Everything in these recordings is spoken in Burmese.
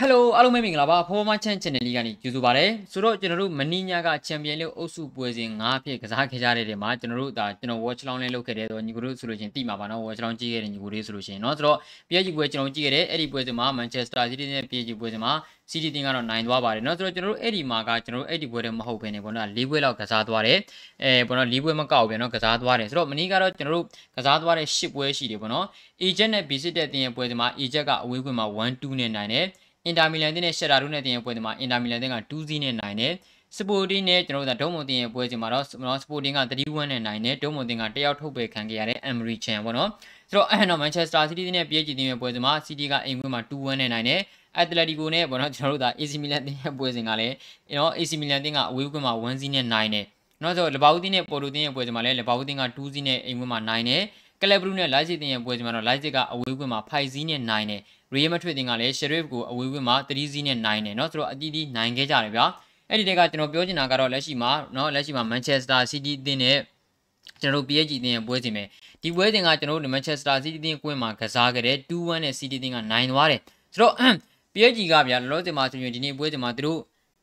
Hello အားလုံးပဲမင်္ဂလာပါဖော်မချန် channel လေးကနေကြိုဆိုပါရစေဆိုတော့ကျွန်တော်တို့မနီညာကချန်ပီယံလိအုပ်စုပွဲစဉ်၅ဖြစ်ကစားခဲ့ကြတဲ့နေရာမှာကျွန်တော်တို့ဒါကျွန်တော် watch long လေးလုပ်ခဲ့တဲ့ဆိုညီကိုတို့ဆိုလို့ရှင်တိမှာပါနော် watch long ကြည့်ခဲ့တဲ့ညီကိုလေးဆိုလို့ရှင်เนาะဆိုတော့ PSG ပွဲကျွန်တော်ကြည့်ခဲ့တဲ့အဲ့ဒီပွဲစဉ်မှာ Manchester City နဲ့ PSG ပွဲစဉ်မှာ City တင်ကတော့နိုင်သွားပါတယ်เนาะဆိုတော့ကျွန်တော်တို့အဲ့ဒီမှာကကျွန်တော်တို့အဲ့ဒီပွဲတွေမဟုတ်ဘဲနဲ့ဘောနော်၄ပွဲလောက်ကစားသွားတယ်အဲဘောနော်၄ပွဲမကောက်ပြန်เนาะကစားသွားတယ်ဆိုတော့မနီကတော့ကျွန်တော်တို့ကစားသွားတဲ့၈ပွဲရှိတယ်ဘောနော် Egypt နဲ့ Visit တဲ့တင်ရဲ့ပွဲစဉ်မှာ Egypt ကအဝေးခွင်မှာ1-2နဲ့နိုင်တယ်အင်တာမီလန်တင်းနဲ့ရှက်တာတို့နဲ့တင်ရဲ့ပွဲတွေမှာအင်တာမီလန်တင်းက2-0နဲ့နိုင်တယ်စပိုတင်းနဲ့ကျွန်တော်တို့ကဒုံမွန်တင်ရဲ့ပွဲစဉ်မှာတော့ကျွန်တော်စပိုတင်းက3-1နဲ့နိုင်တယ်ဒုံမွန်တင်ကတယောက်ထုတ်ပယ်ခံခဲ့ရတဲ့အမရီချန်ပေါ့နော်ဆိုတော့အဲ့တော့မန်ချက်စတာစီးတီးနဲ့ PSG တင်ရဲ့ပွဲစဉ်မှာစီးတီးကအိမ်ကွင်းမှာ2-1နဲ့နိုင်တယ်အက်တလက်တီကိုနဲ့ပေါ့နော်ကျွန်တော်တို့က AC မီလန်တင်ရဲ့ပွဲစဉ်ကလည်းကျွန်တော် AC မီလန်တင်ကအဝေးကွင်းမှာ1-0နဲ့နိုင်တယ်နော်ဆိုတော့လဘာဦးတင်နဲ့ပေါ်လိုတင်ရဲ့ပွဲစဉ်မှာလည်းလဘာဦးတင်က2-0နဲ့အိမ်ကွင်းမှာနိုင်တယ်ကလပ်ဘရူးနဲ့လိုက်စစ်တင်ရဲ့ပွဲစဉ်မှာတော့လိုက်စစ်ကအဝေးကွင်းမှာ5-0နဲ့နိုင်တယ်ရီယမထွေတင်ကလည်း Sheriff ကိုအဝေးဝင်းမှာ3စီးနဲ့နိုင်တယ်เนาะဆိုတော့အတီးတီးနိုင်ခဲ့ကြတယ်ဗျာအဲ့ဒီတက်ကကျွန်တော်ပြောချင်တာကတော့လက်ရှိမှာเนาะလက်ရှိမှာ Manchester City အသင်းနဲ့ကျွန်တော်တို့ PSG အသင်းရဲ့ပွဲစဉ်ပဲဒီပွဲစဉ်ကကျွန်တော်တို့ Manchester City အသင်းကွင်းမှာကစားခဲ့တဲ့2-1နဲ့ City အသင်းကနိုင်သွားတယ်ဆိုတော့ PSG ကဗျာလောလောဆယ်မှာဆိုရင်ဒီနေ့ပွဲစဉ်မှာသူတို့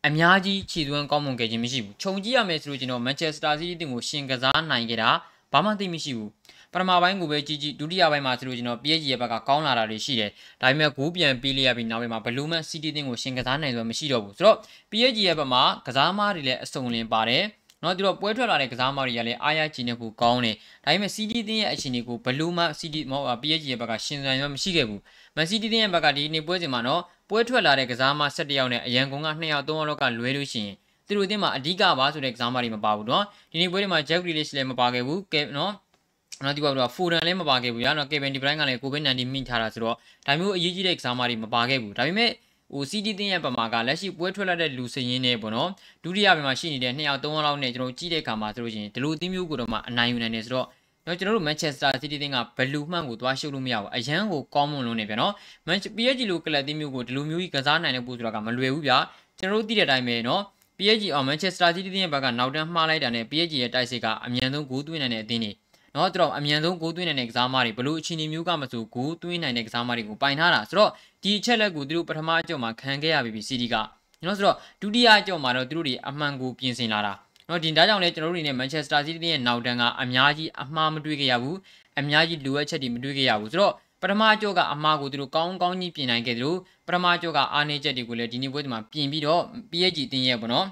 အများကြီးခြေသွင်းကောင်းမွန်ခဲ့ခြင်းမရှိဘူးခြုံကြည့်ရမယ်ဆိုလို့ကျွန်တော် Manchester City အသင်းကိုရှင်ကစားနိုင်ခဲ့တာဘာမှသိမရှိဘူးပထမပိုင်းကိုပဲကြည့်ကြည့်ဒုတိယပိုင်းမှာဆိုလို့ကျွန်တော် PSG ရဲ့ဘက်ကကောင်းလာတာတွေရှိတယ်ဒါပေမဲ့ဂိုးပြန်ပေးလိုက်ရပြီးနောက်ပိုင်းမှာဘလူးမန်စီးတီးတင်းကိုရှင်ကစားနိုင်လို့မရှိတော့ဘူးဆိုတော့ PSG ရဲ့ဘက်မှာကစားမားတွေလည်းအစုံလင်ပါတယ်เนาะသူတို့ပွဲထွက်လာတဲ့ကစားမတွေကလည်းအားရချင်တဲ့ကိုကောင်းတယ်ဒါပေမဲ့ CD တင်းရဲ့အခြေအနေကိုဘလူးမ CD မဟုတ် PSG ရဲ့ဘက်ကရှင်ဆန်ရောမရှိခဲ့ဘူးမန်စီးတီးတင်းရဲ့ဘက်ကဒီနေ့ပွဲစဉ်မှာတော့ပွဲထွက်လာတဲ့ကစားမ၁၁ယောက်နဲ့အရန်ကုန်က၂ယောက်၃ယောက်လောက်ကလွဲလို့ရှိရင်သူတို့အသင်းမှာအဓိကပါဆိုတဲ့ကစားမတွေမပါဘူးเนาะဒီနေ့ပွဲတွေမှာ Jack Grealish လည်းမပါခဲ့ဘူးကဲเนาะနော်ဒီဘောက်တော့ Foden လည်းမပါခဲ့ဘူးညနော် Kevin De Bruyne ကလည်း COVID-19 မိထားတာဆိုတော့ဒါမျိုးအရေးကြီးတဲ့ကစားမတွေမပါခဲ့ဘူးဒါပေမဲ့ဟို CD တင်းရဲ့ပမာကလက်ရှိပွဲထွက်လာတဲ့လူစရင်းနဲ့ပေါ့နော်ဒုတိယပိုင်းမှာရှိနေတဲ့2ယောက်3ယောက်လောက်နဲ့ကျွန်တော်ကြည့်တဲ့အခါမှာဆိုလို့ရှိရင်ဒီလိုအသင်းမျိုးကိုတော့မှအနိုင်ယူနိုင်တယ်ဆိုတော့တော့ကျွန်တော်တို့ Manchester City တင်းကဘလူးမှန်ကိုသွားရှုပ်လို့မရဘူးအရန်ကိုကောင်းမွန်လုံးနေပြန်နော် PSG လိုကလပ်အသင်းမျိုးကိုဒီလိုမျိုးကြီးကစားနိုင်တဲ့ပို့ဆိုတာကမလွယ်ဘူးဗျာကျွန်တော်တို့သိတဲ့အတိုင်းပဲနော် PSG အောင် Manchester City တင်းရဲ့ဘက်ကနောက်တန်းမှားလိုက်တာနဲ့ PSG ရဲ့တိုက်စစ်ကအမြန်ဆုံးဂိုးသွင်းနိုင်တဲ့အသင်းတွေနော်သူတို့အမြန်ဆုံးဂိုးသွင်းနိုင်တဲ့ကစားမတွေဘလို့အချင်းဒီမျိုးကမဆိုဂိုးသွင်းနိုင်တဲ့ကစားမတွေကိုပိုင်ထားတာဆိုတော့ဒီအချက်လက်ကိုသူတို့ပထမအကြော့မှာခံခဲ့ရပြီစီဒီကနော်ဆိုတော့ဒုတိယအကြော့မှာတော့သူတို့တွေအမှန်ကိုပြင်ဆင်လာတာနော်ဒီဒါကြောင့်လဲကျွန်တော်တို့တွေနဲ့ Manchester City ရဲ့နောက်တန်းကအများကြီးအမှားမတွေ့ခဲ့ရဘူးအများကြီးလိုအပ်ချက်တွေမတွေ့ခဲ့ရဘူးဆိုတော့ပထမကြော့ကအမှားကိုသူတို့ကောင်းကောင်းကြီးပြင်နိုင်ခဲ့တယ်လို့ပထမကြော့ကအားနည်းချက်တွေကိုလည်းဒီနေ့ပွဲဒီမှာပြင်ပြီးတော့ PSG တင်ရဲ့ပေါ့နော်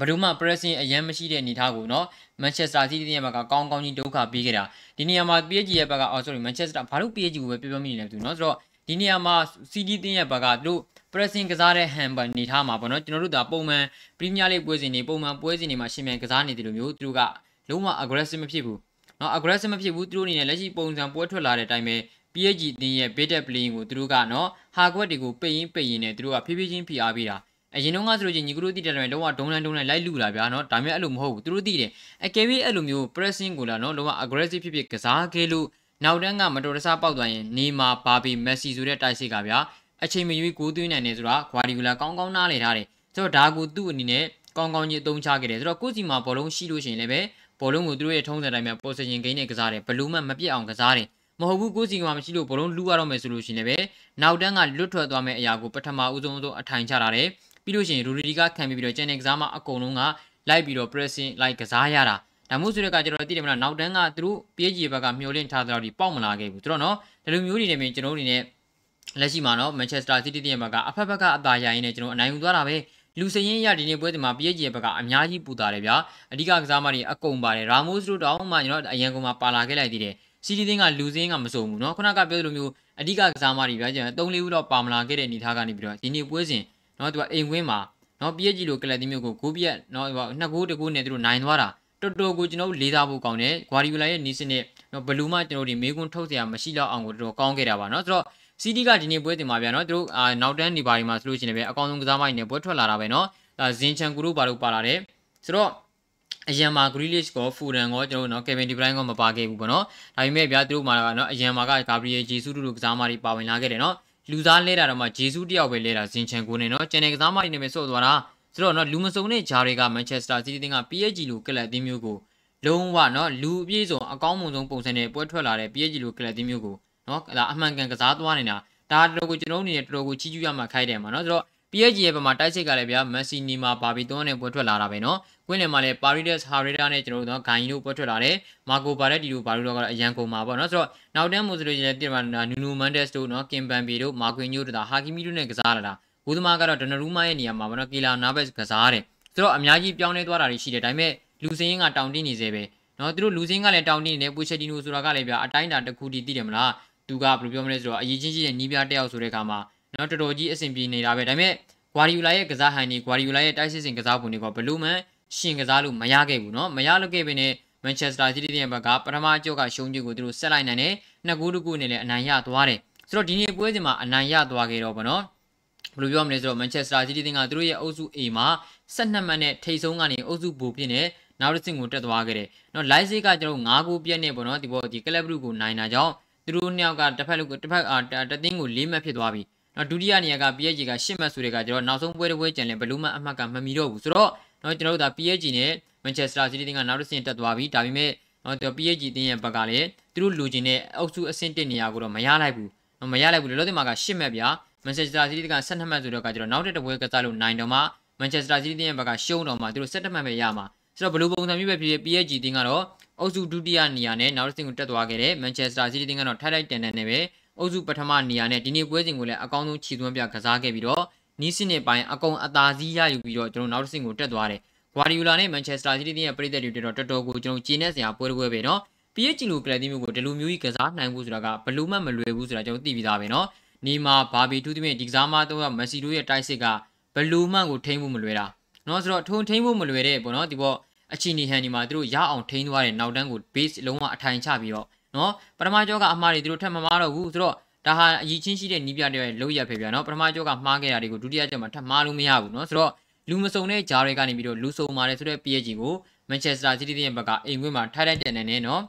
ဘယ်သူမှ pressing အရင်မရှိတဲ့အနေအထားကိုနော် Manchester City ရဲ့ဘက်ကကောင်းကောင်းကြီးဒုက္ခပေးခဲ့တာဒီနေရာမှာ PSG ရဲ့ဘက်က oh sorry Manchester ဘာလို့ PSG ကိုပဲပြောပြမိနေလဲသူနော်ဆိုတော့ဒီနေရာမှာ City တင်းရဲ့ဘက်ကသူတို့ pressing ကစားတဲ့ hamper နေထားမှာပေါ့နော်ကျွန်တော်တို့ဒါပုံမှန် Premier League ပွဲစဉ်တွေပုံမှန်ပွဲစဉ်တွေမှာရှင်မြန်ကစားနေတယ်လို့မျိုးသူတို့ကလုံးဝ aggressive မဖြစ်ဘူးနော် aggressive မဖြစ်ဘူးသူတို့အနေနဲ့လက်ရှိပုံစံပွဲထွက်လာတဲ့အချိန်ပဲ PSG တင်းရဲ့ big dead playing ကိုသူတို့ကနော်ဟာကွက်တွေကိုပိတ်ရင်းပိတ်ရင်းနဲ့သူတို့ကဖြည်းဖြည်းချင်းဖိအားပေးတာအရင်တော့ငါဆိုလို့ချင်းညီကတို့တိတယ်တယ်လောကဒုံလန်ဒုံလန်လိုက်လူလာဗျာနော်ဒါမျိုးအဲ့လိုမဟုတ်ဘူးသူတို့တိတယ်အကယ်၍အဲ့လိုမျိုး pressing ကိုလာနော်လောက aggressive ဖြစ်ဖြစ်ကစားခဲ့လို့နောက်တန်းကမတော်တဆပေါက်သွားရင်နေမှာဘာဘီမက်ဆီဆိုတဲ့တိုက်စစ်ကဗျာအချိန်မရွေးကိုသွင်းနိုင်တယ်ဆိုတာဂွာဒီဂူလာကောင်းကောင်းနားလည်ထားတယ်ဆိုတော့ဒါကိုသူ့အနေနဲ့ကောင်းကောင်းကြီးအသုံးချခဲ့တယ်ဆိုတော့ကိုစီမှာဘောလုံးရှိလို့ရှိရင်လည်းပဲဘောလုံးကိုသူတို့ရဲ့ထုံးစံတိုင်းမှာ position game နဲ့ကစားတယ်ဘလူးမှမပြစ်အောင်ကစားတယ်မဟုတ်ဘူးကိုစီကမှမရှိလို့ဘလုံးလူရတော့မယ်ဆိုလို့ရှိရင်လည်းနောက်တန်းကလွတ်ထွက်သွားမယ့်အရာကိုပထမဦးဆုံးဆုံးအထိုင်ချထားတယ်ပြီးလို့ရှိရင်ရူဒီကခံပြီးတော့ကျန်တဲ့ကစားမအကုန်လုံးကလိုက်ပြီးတော့ pressing လိုက်ကစားရတာဒါမှမဟုတ်ဆိုတော့ကကျွန်တော်သိတယ်မလားနောက်တန်းကသူတို့ပြေးကြီးဘက်ကမျောလင့်ထားတဲ့တော့ဒီပေါက်မလာခဲ့ဘူးသူတို့နော်ဒီလိုမျိုးနေနေမြင်ကျွန်တော်တို့အနေနဲ့လက်ရှိမှာနော်မန်ချက်စတာစီးတီးရဲ့ဘက်ကအဖက်ဘက်ကအသာရရင်လည်းကျွန်တော်အနိုင်ယူသွားတာပဲလူစရင်ရဒီနေ့ပွဲဒီမှာ PSG ရဲ့ဘက်ကအများကြီးပူတာတယ်ဗျာအဓိကကစားမတွေအကုန်ပါတယ်ရာမိုးစ်တို့တောင်းမှကျွန်တော်အရန်ကုန်မှာပါလာခဲ့လိုက်သေးတယ်စီတီသင်းကလူစင်းကမစုံဘူးเนาะခုနကပြောသလိုမျိုးအဓိကကစားမတွေပြကျန်3 4ဦးတော့ပါမလာခဲ့တဲ့အနေထားကနေပြီးတော့ဒီနေ့ပွဲစဉ်เนาะသူကအိမ်ဝင်းမှာเนาะ PSG လိုကလပ်သင်းမျိုးကိုဂိုးပြက်เนาะနှစ်ဂိုးတကူနဲ့သူတို့နိုင်သွားတာတော်တော်ကိုကျွန်တော်လေးစားဖို့ကောင်းတယ်ဂွာဒီယိုလာရဲ့နီးစနစ်เนาะဘလူးမှကျွန်တော်ဒီမေးခွန်းထုတ်စရာမရှိတော့အောင်ကိုတော်တော်ကောင်းခဲ့တာပါเนาะဆိုတော့စီးတီးကဒီနေ့ပွဲတင်ပါဗျာเนาะသူတို့အာနောက်တန်းနေပါဒီမှာဆိုလို့ရှိရင်လည်းအကောင်ဆုံးကစားမိုင်းနဲ့ပွဲထွက်လာတာပဲเนาะဒါဇင်ချန်ကူတို့ဘာလို့ပါလာတယ်ဆိုတော့အရန်မှာ Grealish ကော Foden ကောကျွန်တော်တို့နော် Kevin De Bruyne ကောမပါခဲ့ဘူးပေါ့နော်။ဒါပေမဲ့ဗျာသူတို့မှာကနော်အရန်မှာက Gabriel Jesus တို့ကစားမတွေပါဝင်လာခဲ့တယ်နော်။လူသားလဲတာတော့မှ Jesus တယောက်ပဲလဲတာဇင်ချန်ကိုနေနော်။ Channel ကစားမတွေနဲ့ပဲဆော့သွားတာ။ဆိုတော့နော်လူမစုံတဲ့ဂျာတွေက Manchester City တင်းက PSG လိုကလပ်အသင်းမျိုးကိုလုံးဝနော်လူအပြည့်စုံအကောင်းမွန်ဆုံးပုံစံနဲ့ပွဲထွက်လာတဲ့ PSG လိုကလပ်အသင်းမျိုးကိုနော်ဒါအမှန်ကန်ကစားသွားနေတာဒါတော်ကိုကျွန်တော်တို့အနေနဲ့တော်တော်ကိုချီးကျူးရမှခိုက်တယ်မှာနော်ဆိုတော့ PSG ရဲ့ဘက်မှာတိုက်စစ်ကလည်းဗျာမက်ဆီနီမာဘာဘီသွန်းနဲ့ပွဲထွက်လာတာပဲနော်ကွင်းလယ်မှာလည်း Paris Herrera နဲ့ကျွန်တော်တို့ကဂိုင်တို့ပွဲထွက်လာတယ်မာကိုဘာရက်တီတို့ဘာလို့တော့ကအရန်ကုန်မှာပေါ့နော်ဆိုတော့နောက်တန်းမို့ဆိုလို့ရင်ပြင်မှာနူနူမန်ဒက်စ်တို့နော်ကင်ပန်ပီတို့မာကွင်ညိုတို့ဒါဟာကီမီတို့နဲ့ကစားလာတာဂူသမားကတော့ဒနရူမာရဲ့နေရာမှာပေါ့နော်ကီလာနာဘက်ကစားတယ်ဆိုတော့အများကြီးပြောင်းလဲသွားတာတွေရှိတယ်ဒါပေမဲ့လူစင်းရင်ကတောင်းတင်းနေစေပဲနော်သူတို့လူစင်းကလည်းတောင်းတင်းနေတယ်ပူချက်တီနိုဆိုတာကလည်းဗျာအတိုင်းတာတစ်ခုတည်းသိတယ်မလားသူကဘယ်လိုပြောမလဲဆိုတော့အရေးချင်းချင်းရဲ့နီးပြားတယောက်ဆိုတဲ့အခါမှာနော်တော်တော်ကြီးအဆင်ပြေနေတာပဲဒါပေမဲ့ဂွာဒီယူလာရဲ့ကစားဟန်ကြီးဂွာဒီယူလာရဲ့တိုက်စစ်စင်ကစားပုံတွေကဘလူးမန်ရှင်ကစားလို့မရခဲ့ဘူးနော်မရလို့ခဲ့ပေနဲ့မန်ချက်စတာစီးတီးရဲ့ဘက်ကပထမအကျော့ကရှုံးကြီးကိုသူတို့ဆက်လိုက်နိုင်တယ်နှစ်ဂိုးတစ်ဂိုးနဲ့လည်းအနိုင်ရသွားတယ်ဆိုတော့ဒီနေ့ပွဲစဉ်မှာအနိုင်ရသွားခဲ့တော့ဗောနော်ဘယ်လိုပြောမလဲဆိုတော့မန်ချက်စတာစီးတီးကသူတို့ရဲ့အုပ်စု A မှာ12မှတ်နဲ့ထိပ်ဆုံးကနေအုပ်စုဘိုပြင်းနဲ့နောက်တစ်ဆင့်ကိုတက်သွားခဲ့တယ်။နော်လိုက်စေးကကျွန်တော်၅ဂိုးပြက်နေပေါ့နော်ဒီဘောဒီကလပ်ဘလူးကိုနိုင်တာကြောင့်သူတို့နှစ်ယောက်ကတစ်ဖက်လူတစ်ဖက်အာတသင်းကို၄မှတ်ဖြစ်သွားပြီ။နော်ဒုတိယနေရာက PSG က၈မှတ်ဆိုတဲ့ကကျွန်တော်နောက်ဆုံးပွဲတစ်ပွဲကျန်လဲဘလူးမန်အမှတ်ကမမီတော့ဘူးဆိုတော့နော်ကျွန်တော်တို့ဒါ PSG နဲ့ Manchester City တင်းကနောက်တစ်ဆင့်တက်သွားပြီဒါပေမဲ့နော်ကျွန်တော် PSG တင်းရဲ့ဘက်ကလည်းသူတို့လူချင်တဲ့အုပ်စုအဆင့်တက်နေရာကိုတော့မရလိုက်ဘူးနော်မရလိုက်ဘူးလေလောတင်မှာက၈မှတ်ဗျာ Manchester City က၁၂မှတ်ဆိုတော့ကကျွန်တော်နောက်တစ်ပွဲကစားလို့နိုင်တော့မှ Manchester City တင်းရဲ့ဘက်ကရှုံးတော့မှသူတို့၁၇မှတ်ပဲရမှာဆိုတော့ဘလူးပုံစံမျိုးပဲဖြစ်ဖြစ် PSG တင်းကတော့အုပ်စုဒုတိယနေရာနဲ့နောက်တစ်ဆင့်ကိုတက်သွားခဲ့တယ် Manchester City တင်းကတော့ထိုက်လိုက်တန်တန်နဲ့ပဲအုပ်စုပထမနေရာနဲ့ဒီနေ့ပွဲစဉ်ကိုလည်းအကောင်းဆုံးခြေသွင်းပြကစားခဲ့ပြီးတော့နီးစနစ်ပိုင်းအကုန် အသာစီးရယူပြီးတော့ကျွန်တော်နောက်တစ်ဆင့်ကိုတက်သွားတယ်ဂွာဒီယိုလာနဲ့မန်ချက်စတာစီးတီးရဲ့ပြည်သက်တွေတော်တော်တော်ကိုကျွန်တော်ကျေနပ်စရာပွဲတစ်ပွဲပဲเนาะ PSG လိုကလပ်တီးမျိုးကိုဒီလိုမျိုးကြီးကစားနိုင်ဖို့ဆိုတာကဘလို့မှမလွယ်ဘူးဆိုတာကျွန်တော်သိပြီးသားပဲเนาะနီမာဘာဘီထူးသဖြင့်ဒီကစားမတော့မက်ဆီတို့ရဲ့တိုက်စစ်ကဘလို့မှကိုထိန်းဖို့မလွယ်တာเนาะဆိုတော့ထုံထိန်းဖို့မလွယ်တဲ့ပေါ့เนาะဒီပေါ့အချီနီဟန်ဒီမှာသူတို့ရအောင်ထိန်းသွားတဲ့နောက်တန်းကို base လုံးဝအထိုင်ချပြီးတော့နော်ပထမကြောကအမှားတွေသူတို့ထပ်မမှားတော့ဘူးဆိုတော့ဒါဟာအကြီးချင်းရှိတဲ့နီးပြတဲ့လောက်ရဖယ်ပြနော်ပထမကြောကမှားခဲ့တာတွေကိုဒုတိယကြောမှာထပ်မှားလို့မရဘူးနော်ဆိုတော့လူမစုံတဲ့ဂျားတွေကနေပြီးတော့လူစုံပါတယ်ဆိုတဲ့ PSG ကိုမန်ချက်စတာစီးတီးရဲ့ဘက်ကအိမ်ခွင်မှာထိုက်လိုက်တဲ့နေနဲ့နော်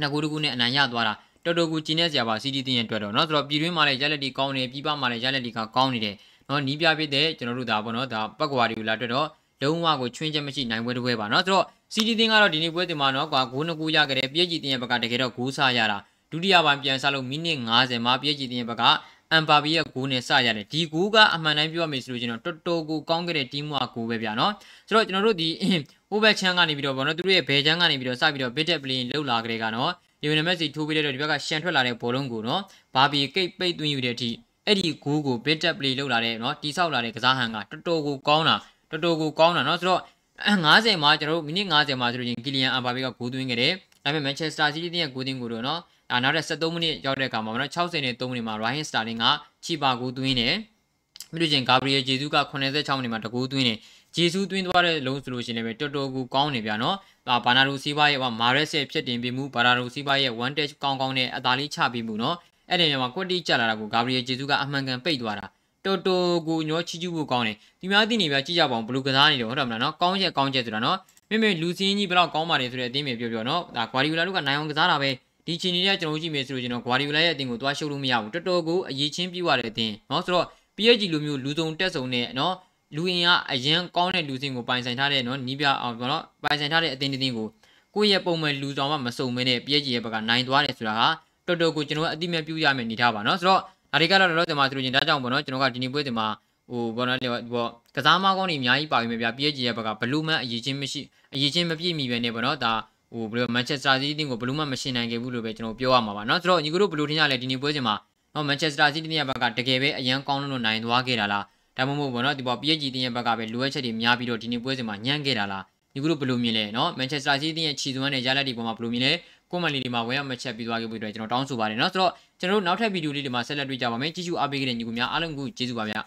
နှစ်ကူတကူနဲ့အနိုင်ရသွားတာတော်တော်ကိုကျင်းနေစရာပါစီးတီးရဲ့အတွက်တော့နော်ဆိုတော့ပြည်တွင်းမှာလည်းရက်လက်တီကောင်းနေပြီးပမှာလည်းရက်လက်တီကကောင်းနေတယ်နော်နီးပြဖြစ်တဲ့ကျွန်တော်တို့ဒါပေါ့နော်ဒါပက်ကွာဒီလာအတွက်တော့လုံးဝကိုချွင်းချက်မရှိနိုင်ပွဲတစ်ပွဲပါနော်ဆိုတော့စီတီတင်ကတော့ဒီနေ့ပွဲတင်မှာတော့ကွာဂိုးနှစ်ခုရခဲ့တယ်ပြည့်ကြည်တင်ရဲ့ဘက်ကတကယ်တော့ဂိုးဆရတာဒုတိယပိုင်းပြန်ဆလို့မိနစ်90မှာပြည့်ကြည်တင်ရဲ့ဘက်ကအမ်ပါဘီရဲ့ဂိုးနဲ့ဆရတယ်ဒီဂိုးကအမှန်တမ်းပြောရမယ်ဆိုလို့ကျွန်တော်တော်တော်ကိုကောင်းခဲ့တဲ့ team ကဂိုးပဲဗျာနော်ဆိုတော့ကျွန်တော်တို့ဒီ over chan ကနေပြီးတော့ဗောနော်သူတို့ရဲ့ဘယ်ချန်ကနေပြီးတော့စပြီးတော့ bit up play လောက်လာကြတဲ့ကနော်ဒီဝင်မက်ဆီထိုးပေးတဲ့တော့ဒီဘက်ကရှန်ထွက်လာတဲ့ဘောလုံးကိုနော်ဘာဘီကိတ်ပိတ်သွင်းယူတဲ့အထိအဲ့ဒီဂိုးကို bit up play လောက်လာတဲ့နော်တိဆောက်လာတဲ့ကစားဟန်ကတော်တော်ကိုကောင်းတာတော်တော်ကိုကောင်းတာနော်ဆိုတော့50မှာကျွန်တော်တို့မိနစ်50မှာဆိုလို့ရင်ကီလီယန်အမ်ဘာဘေကဂိုးသွင်းခဲ့တယ်။ဒါပေမဲ့မန်ချက်စတာစီးတီးရဲ့ဂိုးသွင်းကိုတော့နော်။အာနောက်ထပ်73မိနစ်ရောက်တဲ့အခါမှာနော်60နဲ့3မိနစ်မှာရိုင်းစတာလင်ကချီပါဂိုးသွင်းတယ်။ပြီးလို့ချင်းဂါဘရီယယ်ဂျေဇူးက86မိနစ်မှာတကူးသွင်းတယ်။ဂျေဇူးသွင်းသွားတဲ့လုံးဆိုလို့ရှိရင်လည်းတော်တော်ကိုကောင်းနေပြန်နော်။ဘာနာရူစီးပါးရဲ့မာရက်ဆက်ဖြစ်တင်ပြမှုဘာနာရူစီးပါးရဲ့ one touch ကောင်းကောင်းနဲ့အသာလေးချပြီးမှုနော်။အဲ့ဒီနေရာမှာကွတ်တီကျလာတာကိုဂါဘရီယယ်ဂျေဇူးကအမှန်ကန်ပိတ်သွားတာ။တော်တော်ကိုညောချီးကျူးဖို့ကောင်းတယ်ဒီများသိနေပြကြည့်ကြပါအောင်ဘလူကစားနေတော့ဟုတ်တယ်မလားနော်ကောင်းချက်ကောင်းချက်ဆိုတာနော်မင်းမလူစင်းကြီးဘလောက်ကောင်းပါလဲဆိုတဲ့အတင်းပဲပြောပြောနော်ဒါဂွာဒီယိုလာတို့ကနိုင်အောင်ကစားတာပဲဒီချီနေရကျွန်တော်ကြည့်မယ်ဆိုတော့ကျွန်တော်ဂွာဒီယိုလာရဲ့အတင်းကိုသွားရှုပ်လို့မရဘူးတော်တော်ကိုအရေးချင်းပြွားတဲ့အတင်းနော်ဆိုတော့ PSG လိုမျိုးလူစုံတက်စုံနဲ့နော်လူရင်ကအရင်ကောင်းတဲ့လူစင်ကိုပိုင်ဆိုင်ထားတဲ့နော်နီးပြအောင်ပေါ့နော်ပိုင်ဆိုင်ထားတဲ့အတင်းတင်းကိုကိုယ့်ရဲ့ပုံမှန်လူဆောင်မှမစုံမင်းနဲ့ PSG ရဲ့ဘက်ကနိုင်သွားတယ်ဆိုတာဟာတော်တော်ကိုကျွန်တော်အတိအမြတ်ပြုရမယ်နေထားပါနော်ဆိုတော့ဒါတွေကတော့လောလောဆယ်မှာသူတို့ချင်းဒါကြောင့်ပေါ့နော်ကျွန်တော်ကဒီနေ့ပွဲတင်မှာဟိုဘောနော်လေပေါ့ကစားမကောင်းတွေအများကြီးပါပြီးမြပြ PSG ရဲ့ဘက်ကဘလူးမန်အရေးချင်းမရှိအရေးချင်းမပြည့်မီပဲနဲ့ပေါ့နော်ဒါဟိုဘယ်လိုမန်ချက်စတာစီးတင်းကိုဘလူးမန်မရှင်နိုင်ခဲ့ဘူးလို့ပဲကျွန်တော်ပြောရမှာပါနော်ဆိုတော့ညီကိုတို့ဘလူးထင်းရလဲဒီနေ့ပွဲစဉ်မှာနော်မန်ချက်စတာစီးတင်းရဲ့ဘက်ကတကယ်ပဲအရန်ကောင်းလို့နိုင်သွားခဲ့တာလားဒါမှမဟုတ်ဘောနော်ဒီပေါ် PSG တင်းရဲ့ဘက်ကပဲလိုအပ်ချက်တွေများပြီးတော့ဒီနေ့ပွဲစဉ်မှာညံ့ခဲ့တာလားညီကိုတို့ဘလူးမြင်လဲနော်မန်ချက်စတာစီးတင်းရဲ့ခြေစွမ်းနဲ့ရလက်ဒီပေါ်မှာဘလူးမြင်လဲကိုမန်လီဒီမှာဝင်ရောက်မချက်ပြီးသွားခဲ့ပြီးတော့ကျွန်တော်တောင်းဆိုပါတယ်နော်ဆိုတော့ကျွန်တော်တို့နောက်ထပ်ဗီဒီယိုလေးတွေမှာဆက်လက်တွေ့ကြပါမယ်ကြည့်ရှုအားပေးကြတဲ့ညီကိုများအားလုံးကိုကျေးဇူးပါဗျာ